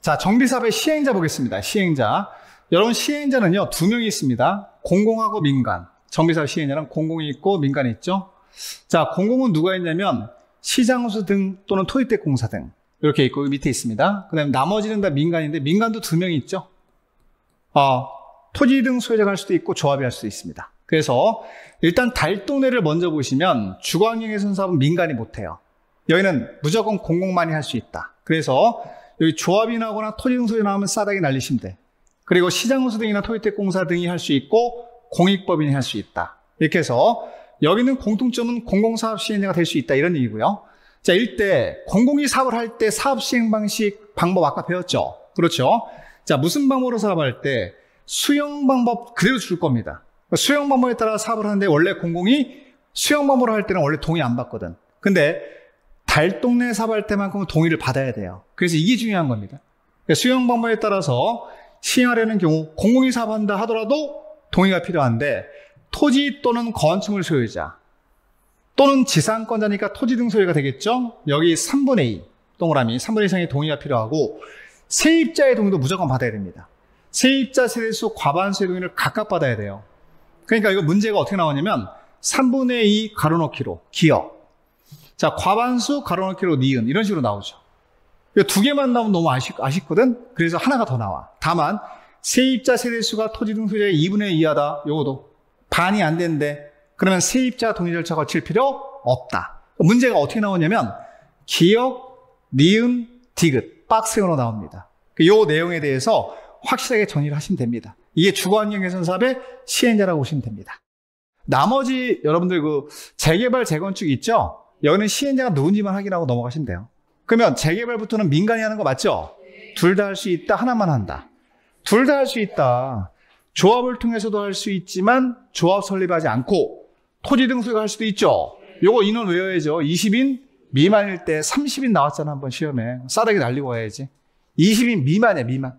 자, 정비사업의 시행자 보겠습니다. 시행자. 여러분, 시행자는요, 두 명이 있습니다. 공공하고 민간. 정비사업 시행자는 공공이 있고 민간이 있죠. 자, 공공은 누가 있냐면 시장수등 또는 토입대 공사 등 이렇게 있고 밑에 있습니다. 그 다음에 나머지는 다 민간인데 민간도 두 명이 있죠. 어, 토지 등 소유자가 할 수도 있고 조합이 할 수도 있습니다. 그래서 일단 달동네를 먼저 보시면 주광환의훼손 사업은 민간이 못해요. 여기는 무조건 공공만이 할 수 있다. 그래서 여기 조합이 나거나 토지증소에 나오면 싸다기 날리신면 그리고 시장호수 등이나 토지택공사 등이 할 수 있고 공익법인이 할 수 있다. 이렇게 해서 여기는 공통점은 공공사업 시행자가 될 수 있다 이런 얘기고요. 자, 일대 공공이 사업을 할 때 사업 시행 방식 방법 아까 배웠죠. 그렇죠? 자, 무슨 방법으로 사업할 때 수용 방법 그대로 줄 겁니다. 수용 방법에 따라 사업을 하는데 원래 공공이 수용 방법으로 할 때는 원래 동의 안 받거든. 근데 달동네 사발 때만큼은 동의를 받아야 돼요. 그래서 이게 중요한 겁니다. 그러니까 수용 방법에 따라서 시행하려는 경우 공공이 사업한다 하더라도 동의가 필요한데 토지 또는 건축물 소유자 또는 지상권자니까 토지 등 소유가 되겠죠. 여기 3분의 2 동그라미 3분의 2 이상의 동의가 필요하고 세입자의 동의도 무조건 받아야 됩니다. 세입자 세대수 과반수의 동의를 각각 받아야 돼요. 그러니까 이거 문제가 어떻게 나오냐면 3분의 2 가로놓기로 기업 자, 과반수 가로넣기로 니은 이런 식으로 나오죠. 두 개만 나오면 너무 아쉽, 아쉽거든. 그래서 하나가 더 나와. 다만 세입자 세대수가 토지 등소유자의 2분의 2하다. 요거도 반이 안 되는데 그러면 세입자 동의 절차 거칠 필요 없다. 문제가 어떻게 나오냐면 기억, 니은, 디귿 박스으로 나옵니다. 그러니까 요 내용에 대해서 확실하게 정의를 하시면 됩니다. 이게 주거환경개선사업의 시행자라고 보시면 됩니다. 나머지 여러분들 그 재개발 재건축 있죠? 여기는 시행자가 누군지만 확인하고 넘어가시면 돼요. 그러면 재개발부터는 민간이 하는 거 맞죠? 둘 다 할 수 있다, 하나만 한다. 둘 다 할 수 있다. 조합을 통해서도 할 수 있지만 조합 설립하지 않고 토지 등수가 할 수도 있죠. 요거 인원 외워야죠. 20인 미만일 때 30인 나왔잖아, 한번 시험에. 싸다게 날리고 와야지. 20인 미만이야, 미만.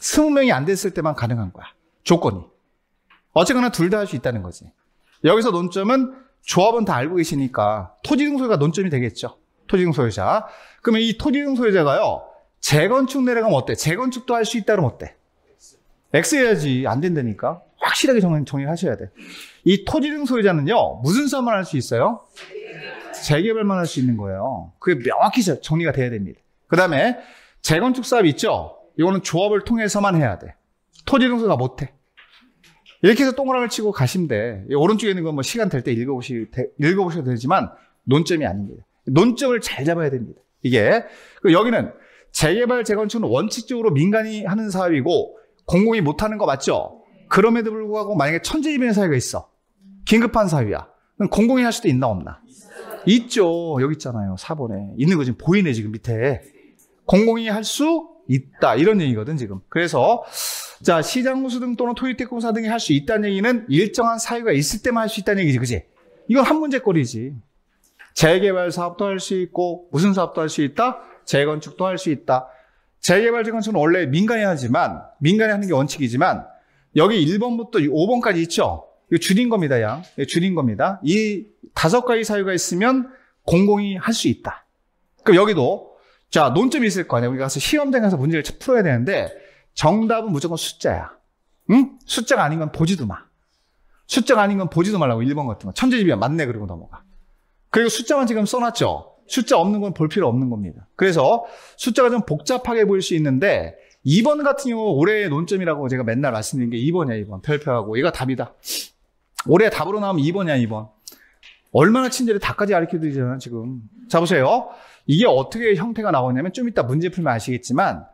20명이 안 됐을 때만 가능한 거야. 조건이. 어쨌거나 둘 다 할 수 있다는 거지. 여기서 논점은 조합은 다 알고 계시니까 토지등소유가 논점이 되겠죠. 토지등소유자. 그러면 이 토지등소유자가요. 재건축 내려가면 어때? 재건축도 할 수 있다 그러면 어때? X 해야지 안 된다니까. 확실하게 정리, 정리하셔야 돼. 이 토지등 소유자는요, 무슨 사업만 할 수 있어요? 재개발만 할 수 있는 거예요. 그게 명확히 정리가 돼야 됩니다. 그 다음에 재건축 사업 있죠? 이거는 조합을 통해서만 해야 돼. 토지등 소유가 못해. 이렇게 해서 동그라미를 치고 가시대 오른쪽에 있는 건 뭐 시간 될 때 읽어보시, 읽어보셔도 되지만 논점이 아닙니다. 논점을 잘 잡아야 됩니다. 이게. 그 여기는 재개발, 재건축은 원칙적으로 민간이 하는 사업이고 공공이 못하는 거 맞죠? 그럼에도 불구하고 만약에 천재지변 사회가 있어. 긴급한 사회야 그럼 공공이 할 수도 있나 없나? 있죠. 여기 있잖아요. 4번에. 있는 거 지금 보이네, 지금 밑에. 공공이 할 수 있다. 이런 얘기거든, 지금. 그래서 자, 시장 고수 등 또는 토익특공사 등이 할 수 있다는 얘기는 일정한 사유가 있을 때만 할 수 있다는 얘기지, 그지? 이건 한 문제거리지. 재개발 사업도 할 수 있고, 무슨 사업도 할 수 있다? 재건축도 할 수 있다. 재개발, 재건축은 원래 민간이 하지만, 민간이 하는 게 원칙이지만, 여기 1번부터 5번까지 있죠? 이거 줄인 겁니다, 양. 줄인 겁니다. 이 다섯 가지 사유가 있으면 공공이 할 수 있다. 그럼 여기도, 자, 논점이 있을 거 아니에요. 우리가 가서 시험장 에서 문제를 풀어야 되는데, 정답은 무조건 숫자야. 응? 숫자가 아닌 건 보지도 마. 숫자가 아닌 건 보지도 말라고 1번 같은 거. 천재지야 맞네 그러고 넘어가. 그리고 숫자만 지금 써놨죠. 숫자 없는 건 볼 필요 없는 겁니다. 그래서 숫자가 좀 복잡하게 보일 수 있는데 2번 같은 경우 올해의 논점이라고 제가 맨날 말씀드린 게 2번이야 2번. 별표하고 얘가 답이다. 올해 답으로 나오면 2번이야 2번. 얼마나 친절히 답까지 가르쳐드리잖아요 지금. 자 보세요. 이게 어떻게 형태가 나오냐면 좀 이따 문제 풀면 아시겠지만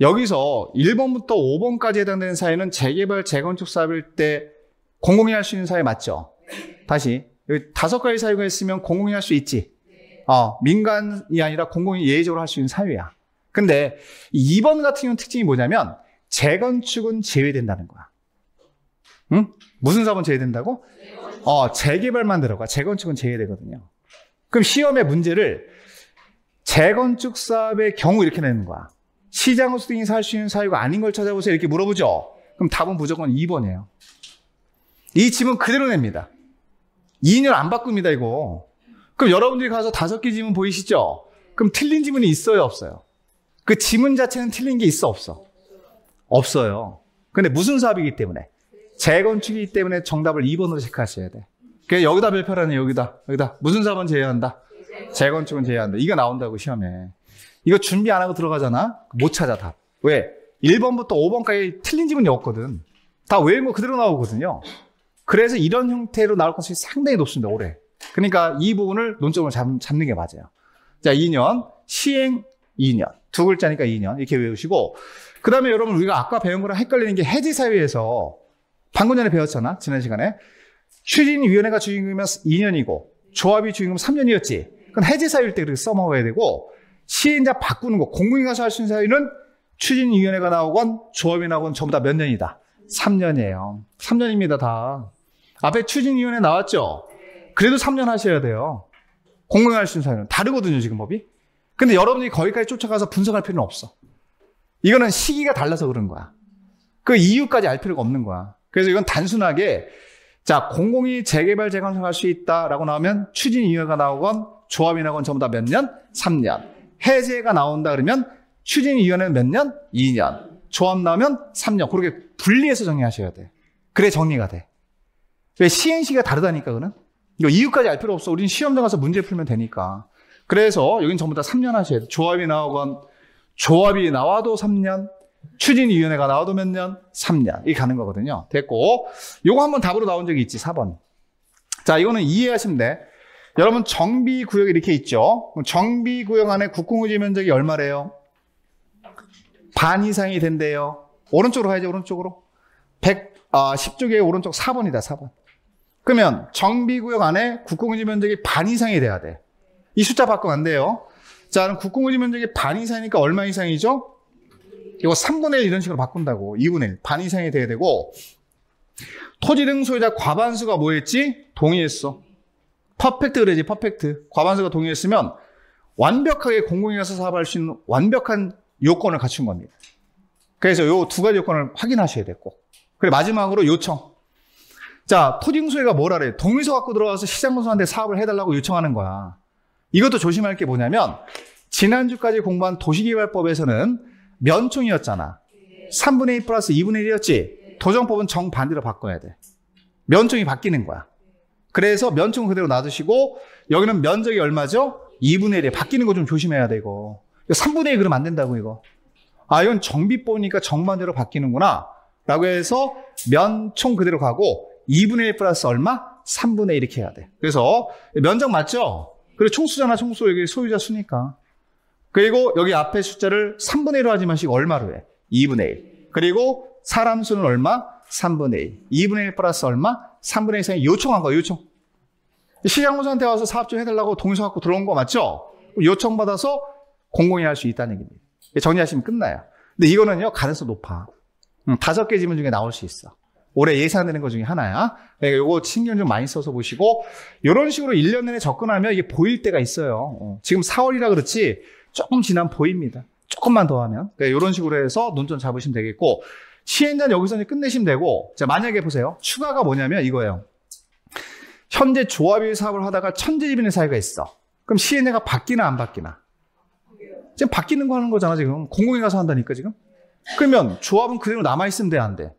여기서 1번부터 5번까지 해당되는 사회는 재개발, 재건축 사업일 때 공공이 할 수 있는 사회 맞죠? 다시 여기 다섯 가지 사유가 있으면 공공이 할 수 있지. 네. 어, 민간이 아니라 공공이 예외적으로 할 수 있는 사유야. 근데 2번 같은 경우 특징이 뭐냐면 재건축은 제외된다는 거야. 응? 무슨 사업은 제외된다고? 어, 재개발만 들어가. 재건축은 제외되거든요. 그럼 시험의 문제를 재건축 사업의 경우 이렇게 내는 거야. 시장으로 인사할 수 있는 사유가 아닌 걸 찾아보세요. 이렇게 물어보죠. 그럼 답은 무조건 2번이에요. 이 지문 그대로 냅니다. 2년 안 바꿉니다, 이거. 그럼 여러분들이 가서 다섯 개 지문 보이시죠? 그럼 틀린 지문이 있어요, 없어요? 그 지문 자체는 틀린 게 있어, 없어? 없어요. 근데 무슨 사업이기 때문에? 재건축이기 때문에 정답을 2번으로 체크하셔야 돼. 그냥 여기다 발표하네 여기다, 여기다. 무슨 사업은 제외한다? 재건축은 제외한다. 이거 나온다고, 시험에. 이거 준비 안 하고 들어가잖아? 못 찾아, 답. 왜? 1번부터 5번까지 틀린 지문이 없거든. 다 외운 거 그대로 나오거든요. 그래서 이런 형태로 나올 가능성이 상당히 높습니다, 올해. 그러니까 이 부분을 논점을 잡, 는게 맞아요. 자, 2년, 시행 2년. 두 글자니까 2년. 이렇게 외우시고. 그 다음에 여러분, 우리가 아까 배운 거랑 헷갈리는 게 해지사회에서 방금 전에 배웠잖아, 지난 시간에. 추진위원회가 주인공이면 2년이고, 조합이 주인공이면 3년이었지. 그건 해지사유일때 그렇게 써먹어야 되고, 시행자 바꾸는 거, 공공이 가서 할 수 있는 사유는 추진위원회가 나오건 조합이 나오건 전부 다 몇 년이다? 3년이에요. 3년입니다, 다. 앞에 추진위원회 나왔죠? 그래도 3년 하셔야 돼요. 공공이 할수 있는 사유는. 다르거든요, 지금 법이. 근데 여러분이 거기까지 쫓아가서 분석할 필요는 없어. 이거는 시기가 달라서 그런 거야. 그 이유까지 알 필요가 없는 거야. 그래서 이건 단순하게 자, 공공이 재개발, 재건설할 수 있다라고 나오면 추진위원회가 나오건 조합이 나오건 전부 다 몇 년? 3년. 해제가 나온다 그러면 추진위원회는 몇 년? 2년. 조합 나면 3년. 그렇게 분리해서 정리하셔야 돼. 그래 정리가 돼. 왜 시행시가 다르다니까 그는 이거 이유까지 알 필요 없어. 우린 시험장 가서 문제 풀면 되니까. 그래서 여긴 전부 다 3년 하셔야 돼. 조합이 나오건 조합이 나와도 3년, 추진위원회가 나와도 몇 년? 3년. 이 가는 거거든요. 됐고. 요거 한번 답으로 나온 적이 있지, 4번. 자, 이거는 이해하시면 돼. 여러분 정비 구역이 이렇게 있죠. 정비 구역 안에 국공유지 면적이 얼마래요? 반 이상이 된대요. 오른쪽으로 가야지 오른쪽으로. 100, 아, 1 0쪽에 오른쪽 4번이다 4번. 그러면 정비 구역 안에 국공유지 면적이 반 이상이 돼야 돼. 이 숫자 바꾸면 안 돼요. 자, 그럼 국공유지 면적이 반 이상이니까 얼마 이상이죠? 이거 3분의 1 이런 식으로 바꾼다고. 2분의 1. 반 이상이 돼야 되고 토지 등 소유자 과반수가 뭐였지? 동의했어. 퍼펙트 그래야지 퍼펙트. 과반수가 동의했으면 완벽하게 공공기관에서 사업할 수 있는 완벽한 요건을 갖춘 겁니다. 그래서 요 두 가지 요건을 확인하셔야 됐고. 그리고 마지막으로 요청. 자, 토징소유가 뭘하래 동의서 갖고 들어가서 시장건설한테 사업을 해달라고 요청하는 거야. 이것도 조심할 게 뭐냐면, 지난주까지 공부한 도시개발법에서는 면총이었잖아. 3분의 1 플러스 2분의 1이었지. 도정법은 정반대로 바꿔야 돼. 면총이 바뀌는 거야. 그래서 면적 그대로 놔두시고 여기는 면적이 얼마죠? 2분의 1에 바뀌는 거 좀 조심해야 되고 3분의 1그러면안 된다고 이거 아 이건 정비법이니까 정반대로 바뀌는구나 라고 해서 면총 그대로 가고 2분의 1 플러스 얼마? 3분의 1 이렇게 해야 돼 그래서 면적 맞죠? 그리고 총수잖아 총수 여기 소유자 수니까 그리고 여기 앞에 숫자를 3분의 1로 하지 마시고 얼마로 해? 2분의 1 그리고 사람 수는 얼마? 3분의 1 2분의 1 플러스 얼마? 3분의 1 이상이 요청한 거 요청 시장공사한테 와서 사업 좀 해달라고 동의서 갖고 들어온 거 맞죠? 요청받아서 공공이 할 수 있다는 얘기입니다. 정리하시면 끝나요. 근데 이거는요, 가능성 높아. 음, 다섯 개 질문 중에 나올 수 있어. 올해 예산되는것 중에 하나야. 그러니까 요거 신경 좀 많이 써서 보시고, 이런 식으로 1년 내내 접근하면 이게 보일 때가 있어요. 어, 지금 4월이라 그렇지, 조금 지난 보입니다. 조금만 더 하면. 그러니까 이런 식으로 해서 논점 잡으시면 되겠고, 시행단 여기서 이제 끝내시면 되고, 자, 만약에 보세요. 추가가 뭐냐면 이거예요. 현재 조합의 사업을 하다가 천재지변의 사회가 있어. 그럼 시행회가 바뀌나 안 바뀌나? 지금 바뀌는 거 하는 거잖아, 지금. 공공에 가서 한다니까, 지금. 그러면 조합은 그대로 남아있으면 돼, 안 돼?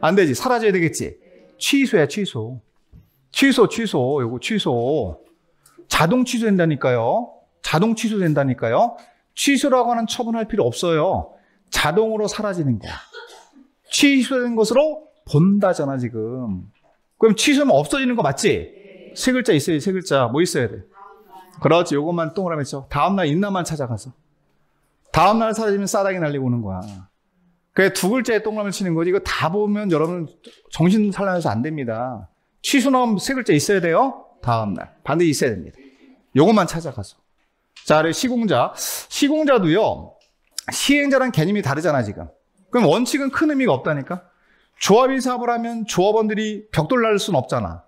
안 되지. 사라져야 되겠지. 취소야, 취소. 취소, 취소. 요거 취소. 자동 취소된다니까요. 자동 취소된다니까요. 취소라고 하는 처분할 필요 없어요. 자동으로 사라지는 거야. 취소된 것으로 본다잖아, 지금. 그럼 취소하면 없어지는 거 맞지? 세 글자 있어야 돼, 세 글자. 뭐 있어야 돼? 그렇지. 요것만 동그라미 쳐. 다음날 있나만 찾아가서. 다음날 사라지면 싸다기 날리고 오는 거야. 그래, 두 글자에 동그라미 치는 거지. 이거 다 보면 여러분 정신 살란해서안 됩니다. 취소 나오면 세 글자 있어야 돼요? 다음날. 반드시 있어야 됩니다. 요것만 찾아가서. 자, 그래, 시공자. 시공자도요, 시행자랑 개념이 다르잖아, 지금. 그럼 원칙은 큰 의미가 없다니까? 조합이 사업을 하면 조합원들이 벽돌 날 수는 없잖아.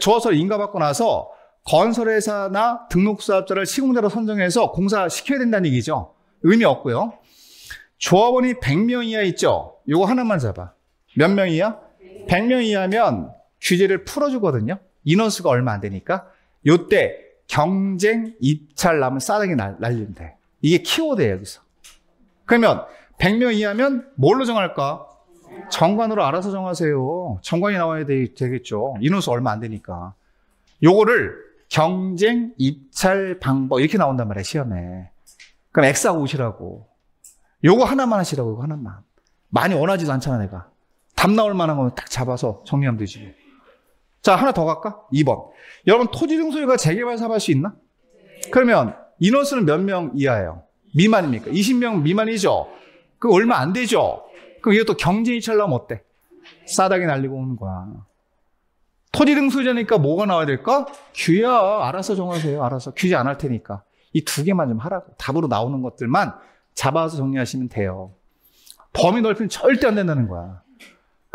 조합서 인가받고 나서 건설회사나 등록사업자를 시공자로 선정해서 공사시켜야 된다는 얘기죠. 의미 없고요. 조합원이 100명 이하 있죠. 이거 하나만 잡아. 몇 명 이하? 100명 이하면 규제를 풀어주거든요. 인원수가 얼마 안 되니까. 이때 경쟁 입찰 나면 싸다게 날린대. 이게 키워드예요, 여기서. 그러면 100명 이하면 뭘로 정할까? 정관으로 알아서 정하세요. 정관이 나와야 되, 겠죠 인원수 얼마 안 되니까. 요거를 경쟁 입찰 방법 이렇게 나온단 말이에요, 시험에. 그럼 X하고 오시라고. 요거 하나만 하시라고, 요거 하나만. 많이 원하지도 않잖아, 내가. 답 나올 만한 거면 딱 잡아서 정리하면 되지. 자, 하나 더 갈까? 2번. 여러분, 토지등소유가 재개발 사업할 수 있나? 그러면 인원수는 몇 명 이하예요? 미만입니까? 20명 미만이죠? 그 얼마 안 되죠? 그럼 이것도 경쟁이철 나오면 어때? 싸다게 날리고 오는 거야. 토지 등수제니까 뭐가 나와야 될까? 규야, 알아서 정하세요. 알아서. 규제 안 할 테니까. 이 두 개만 좀 하라고. 답으로 나오는 것들만 잡아서 정리하시면 돼요. 범위 넓히면 절대 안 된다는 거야.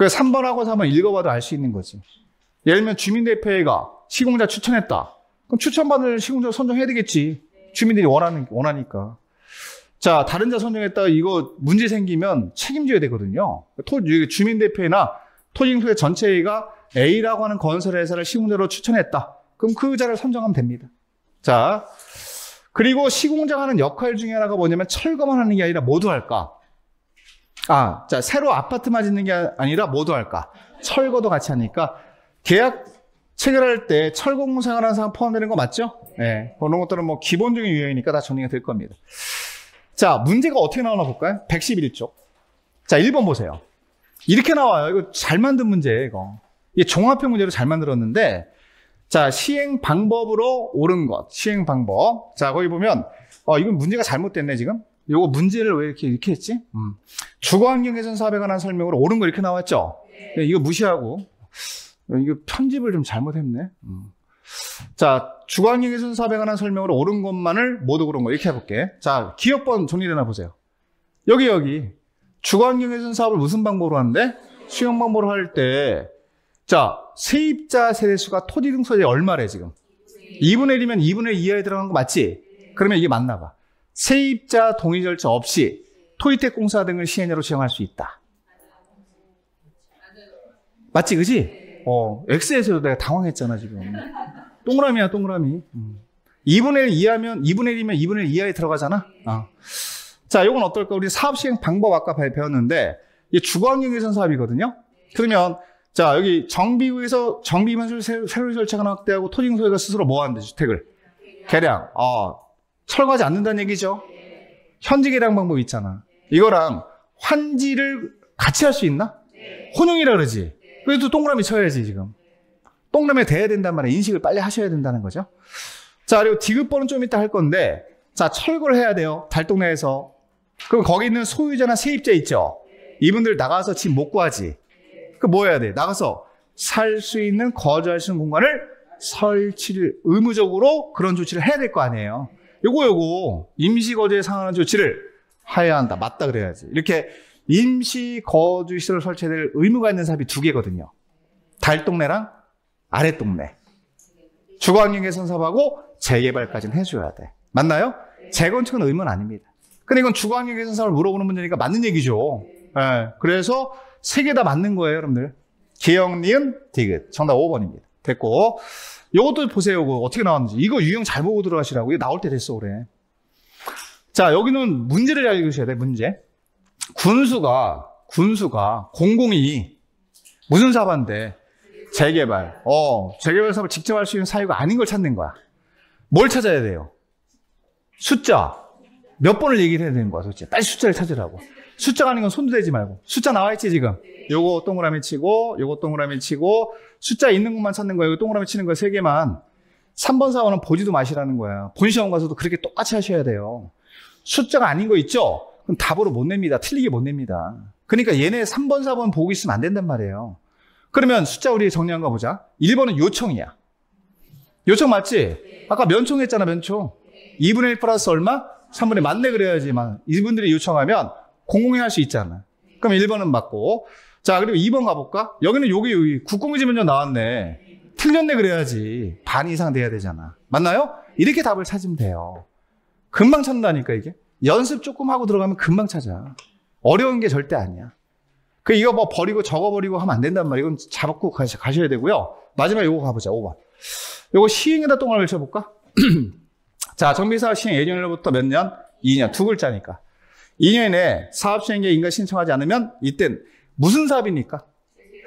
그래서 3번하고 4번 읽어봐도 알 수 있는 거지. 예를 들면 주민대표회가 시공자 추천했다. 그럼 추천받을 시공자를 선정해야 되겠지. 주민들이 원하는, 원하니까. 자, 다른 자선정했다라 이거 문제 생기면 책임져야 되거든요. 주민대표나 토지임대 전체가 A라고 하는 건설회사를 시공자로 추천했다. 그럼 그 의자를 선정하면 됩니다. 자, 그리고 시공장 하는 역할 중에 하나가 뭐냐면 철거만 하는 게 아니라 모두 할까? 아, 자, 새로 아파트만 짓는 게 아니라 모두 할까? 철거도 같이 하니까 계약 체결할 때철거공사하는 사람 포함되는 거 맞죠? 네, 그런 것들은 뭐 기본적인 유형이니까 다 정리가 될 겁니다. 자, 문제가 어떻게 나오나 볼까요? 111쪽. 자, 1번 보세요. 이렇게 나와요. 이거 잘 만든 문제예요, 이거. 이게 종합형 문제로 잘 만들었는데, 자, 시행 방법으로 옳은 것. 시행 방법. 자, 거기 보면, 어, 이건 문제가 잘못됐네, 지금. 요거 문제를 왜 이렇게, 이렇게 했지? 음. 주거환경 개선 사업에 관한 설명으로 옳은 거 이렇게 나왔죠? 네. 이거 무시하고, 이거 편집을 좀 잘못했네. 음. 자, 주관경기 순사에 관한 설명으로 옳은 것만을 모두 그런 거 이렇게 해볼게. 자, 기억번 정리되나 보세요. 여기, 여기. 주관경기 순사업을 무슨 방법으로 하는데? 수용 방법으로 할 때, 자, 세입자 세대수가 토지 등소재 얼마래, 지금? 2분의 1이면 2분의 2하에 들어간 거 맞지? 그러면 이게 맞나 봐. 세입자 동의 절차 없이 토지택 공사 등을 시행료로 지정할 수 있다. 맞지, 그지? 어, X에서도 내가 당황했잖아, 지금. 동그라미야, 동그라미. 2분의 음. 1 이하면, 2분의 1이면 2분의 1 이하에 들어가잖아? 어. 자, 이건 어떨까? 우리 사업 시행 방법 아까 배웠는데, 이게 주거환경 개선 사업이거든요? 그러면, 자, 여기 정비구에서 정비면을 새로 설치하거나 확대하고 토지소유가 스스로 뭐 하는데, 주택을? 개량. 어, 철거하지 않는다는 얘기죠? 현지 개량 방법 있잖아. 이거랑 환지를 같이 할 수 있나? 혼용이라 그러지? 그래도 동그라미 쳐야지, 지금. 똥남에 대야 된단 말이에요. 인식을 빨리 하셔야 된다는 거죠. 자, 그리고 디귿번은 좀 이따 할 건데, 자, 철거를 해야 돼요. 달동네에서. 그럼 거기 있는 소유자나 세입자 있죠? 이분들 나가서 집 못 구하지. 그 뭐 해야 돼? 나가서 살 수 있는, 거주할 수 있는 공간을 설치를 의무적으로 그런 조치를 해야 될 거 아니에요. 요거 요거 임시 거주에 상하는 조치를 해야 한다. 맞다 그래야지. 이렇게 임시 거주 시설 을 설치될 해야 의무가 있는 사업이 두 개거든요. 달동네랑 아래 동네. 주거환경 개선 사업하고 재개발까지는 해줘야 돼. 맞나요? 재건축은 의무는 아닙니다. 근데 이건 주거환경 개선 사업을 물어보는 문제니까 맞는 얘기죠. 네. 그래서 세 개 다 맞는 거예요, 여러분들. 기영님 디귿. 정답 5번입니다. 됐고. 요것도 보세요. 그 어떻게 나왔는지. 이거 유형 잘 보고 들어가시라고. 이거 나올 때 됐어, 그래. 자, 여기는 문제를 알려주셔야 돼, 문제. 군수가, 군수가, 공공이 무슨 사반데 재개발. 어, 재개발 사업을 직접 할 수 있는 사유가 아닌 걸 찾는 거야. 뭘 찾아야 돼요? 숫자. 몇 번을 얘기를 해야 되는 거야, 도대체. 빨리 숫자를 찾으라고. 숫자가 아닌 건 손도 대지 말고. 숫자 나와있지, 지금. 요거 동그라미 치고, 요거 동그라미 치고, 숫자 있는 것만 찾는 거예요. 거 동그라미 치는 거야세 개만. 3번사번은 보지도 마시라는 거야. 본 시험 가서도 그렇게 똑같이 하셔야 돼요. 숫자가 아닌 거 있죠? 그럼 답으로 못 냅니다. 틀리게 못 냅니다. 그러니까 얘네 3번, 4번 보고 있으면 안 된단 말이에요. 그러면 숫자 우리 정리한 거 보자. 1번은 요청이야. 요청 맞지? 아까 면총 했잖아, 면총. 2분의 1 플러스 얼마? 3분의 만네 그래야지만 이분들이 요청하면 공공이 할수 있잖아. 그럼 1번은 맞고. 자, 그리고 2번 가볼까? 여기는 여기, 여기 국공지면전 나왔네. 틀렸네 그래야지. 반 이상 돼야 되잖아. 맞나요? 이렇게 답을 찾으면 돼요. 금방 찾는다니까 이게. 연습 조금 하고 들어가면 금방 찾아. 어려운 게 절대 아니야. 그 이거 뭐 버리고 적어 버리고 하면 안 된단 말이에요. 이건 잡고 가셔야 되고요. 마지막 요거 가보자. 5번. 요거 시행에다 똥을 쳐볼까? 자, 정비사 시행 예정일부터몇 년? 2년. 두 글자니까. 2년 이내 사업 시행에 인가 신청하지 않으면 이땐 무슨 사업입니까?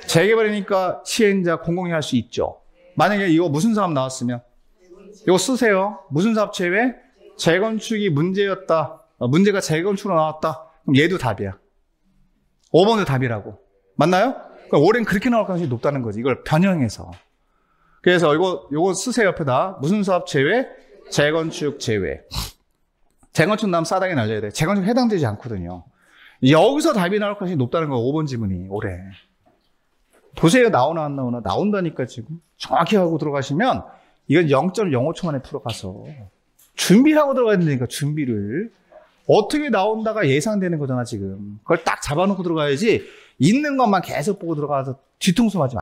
재개발이니까 시행자 공공이 할 수 있죠. 만약에 이거 무슨 사업 나왔으면 이거 쓰세요. 무슨 사업 제외? 재건축이 문제였다. 어, 문제가 재건축으로 나왔다. 그럼 얘도 답이야. 5번을 답이라고. 맞나요? 그러니까 올해는 그렇게 나올 가능성이 높다는 거지. 이걸 변형해서. 그래서 이거, 요거 쓰세요, 옆에다. 무슨 사업 제외? 재건축 제외. 재건축 남 싸다게 날려야 돼. 재건축 해당되지 않거든요. 여기서 답이 나올 가능성이 높다는 거 5번 지문이 올해. 도세가 나오나 안 나오나 나온다니까 지금. 정확히 하고 들어가시면 이건 0.05초 만에 풀어가서 준비하고 들어가야 되니까 준비를. 어떻게 나온다가 예상되는 거잖아, 지금. 그걸 딱 잡아놓고 들어가야지 있는 것만 계속 보고 들어가서 뒤통수 맞으면